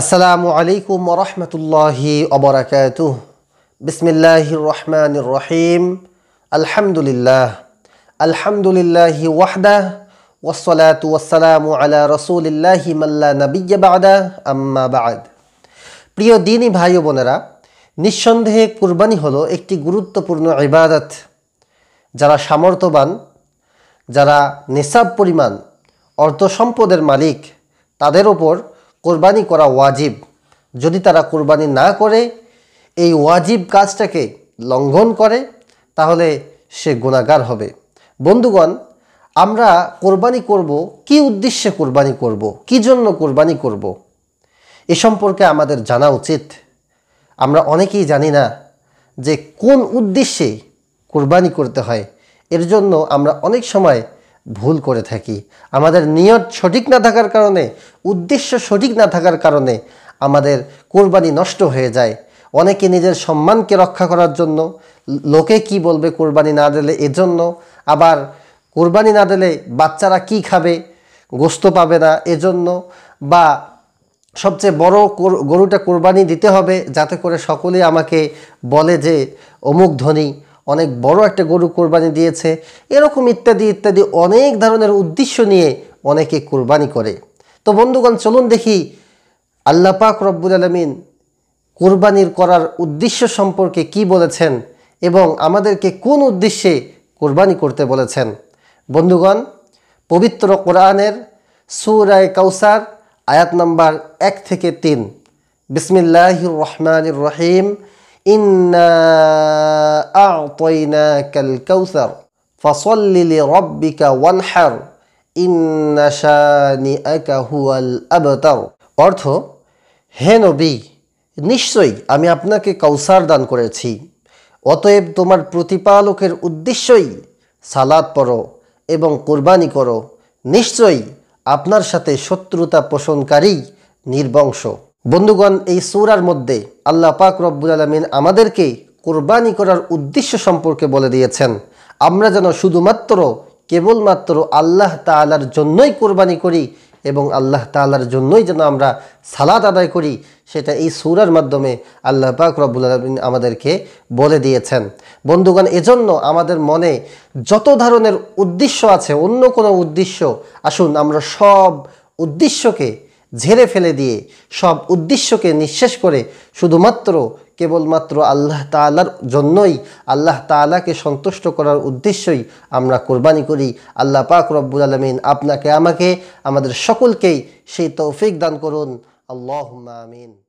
আসসালামু আলাইকুম রহমতুল্লাহি অবরাকাত বিসমিল্লাহ রহমান রহিম আলহামদুলিল্লাহ আলহামদুলিল্লাহ ওয়াহদা ওসলাত ওয়াসালামু আলা রসুলিল্লাহি মাল্লা নবিয়া বাদা আম্মা বাদ প্রিয় দিনী ভাই ও বোনেরা নিঃসন্দেহে কুরবানি হলো একটি গুরুত্বপূর্ণ ইবাদত যারা সামর্থ্যবান যারা নিসাব পরিমাণ অর্থ সম্পদের মালিক তাদের ওপর কোরবানি করা ওয়াজিব যদি তারা কোরবানি না করে এই ওয়াজিব কাজটাকে লঙ্ঘন করে তাহলে সে গুণাগার হবে বন্ধুগণ আমরা কোরবানি করব কি উদ্দেশ্যে কোরবানি করব কি জন্য কোরবানি করব এ সম্পর্কে আমাদের জানা উচিত আমরা অনেকেই জানি না যে কোন উদ্দেশ্যে কোরবানি করতে হয় এর জন্য আমরা অনেক সময় ভুল করে থাকি আমাদের নিয়ত সঠিক না থাকার কারণে উদ্দেশ্য সঠিক না থাকার কারণে আমাদের কোরবানি নষ্ট হয়ে যায় অনেকে নিজের সম্মানকে রক্ষা করার জন্য লোকে কি বলবে কোরবানি না দিলে এজন্য আবার কোরবানি না দিলে বাচ্চারা কি খাবে গোস্ত পাবে না এজন্য বা সবচেয়ে বড় গরুটা কোরবানি দিতে হবে যাতে করে সকলে আমাকে বলে যে অমুক ধনী অনেক বড় একটা গরু কোরবানি দিয়েছে এরকম ইত্যাদি ইত্যাদি অনেক ধরনের উদ্দেশ্য নিয়ে অনেকে কোরবানি করে তো বন্ধুগণ চলুন দেখি আল্লাহ পাক রব্বুল আলমিন কোরবানির করার উদ্দেশ্য সম্পর্কে কি বলেছেন এবং আমাদেরকে কোন উদ্দেশ্যে কোরবানি করতে বলেছেন বন্ধুগণ পবিত্র কোরআনের সুরায় কাউসার আয়াত নম্বর এক থেকে তিন বিসমিল্লাহ রহমান রহিম ইন্না আতইনা কাল কাউসার ফসল্লি লিরব্বিকা ওয়ানহার ইন্না শানিআকা হুয়াল আবতার অর্থ হে নবী নিশ্চয়ই আমি আপনাকে কৌসার দান করেছি অতএব তোমার প্রতিপালকের উদ্দেশ্যই সালাদ পড়ো এবং কোরবানি করো নিশ্চয়ই আপনার সাথে শত্রুতা পোষণকারী নির্বংশ বন্ধুগণ এই সুরার মধ্যে আল্লাহ পাক রব্বুল আলমিন আমাদেরকে কোরবানি করার উদ্দেশ্য সম্পর্কে বলে দিয়েছেন আমরা যেন শুধুমাত্র কেবলমাত্র আল্লাহ তালার জন্যই কোরবানি করি এবং আল্লাহ তালার জন্যই যেন আমরা সালাদ আদায় করি সেটা এই সুরার মাধ্যমে আল্লাহ পাক রব্বুল আলমিন আমাদেরকে বলে দিয়েছেন বন্ধুগণ এজন্য আমাদের মনে যত ধরনের উদ্দেশ্য আছে অন্য কোনো উদ্দেশ্য আসুন আমরা সব উদ্দেশ্যকে ঝেড়ে ফেলে দিয়ে সব উদ্দেশ্যকে নিঃশেষ করে শুধুমাত্র কেবলমাত্র আল্লাহ তালার জন্যই আল্লাহ তালাকে সন্তুষ্ট করার উদ্দেশ্যই আমরা কোরবানি করি আল্লাহ পাক রব্বুল আলমিন আপনাকে আমাকে আমাদের সকলকেই সেই তৌফিক দান করুন আল্লাহ আমিন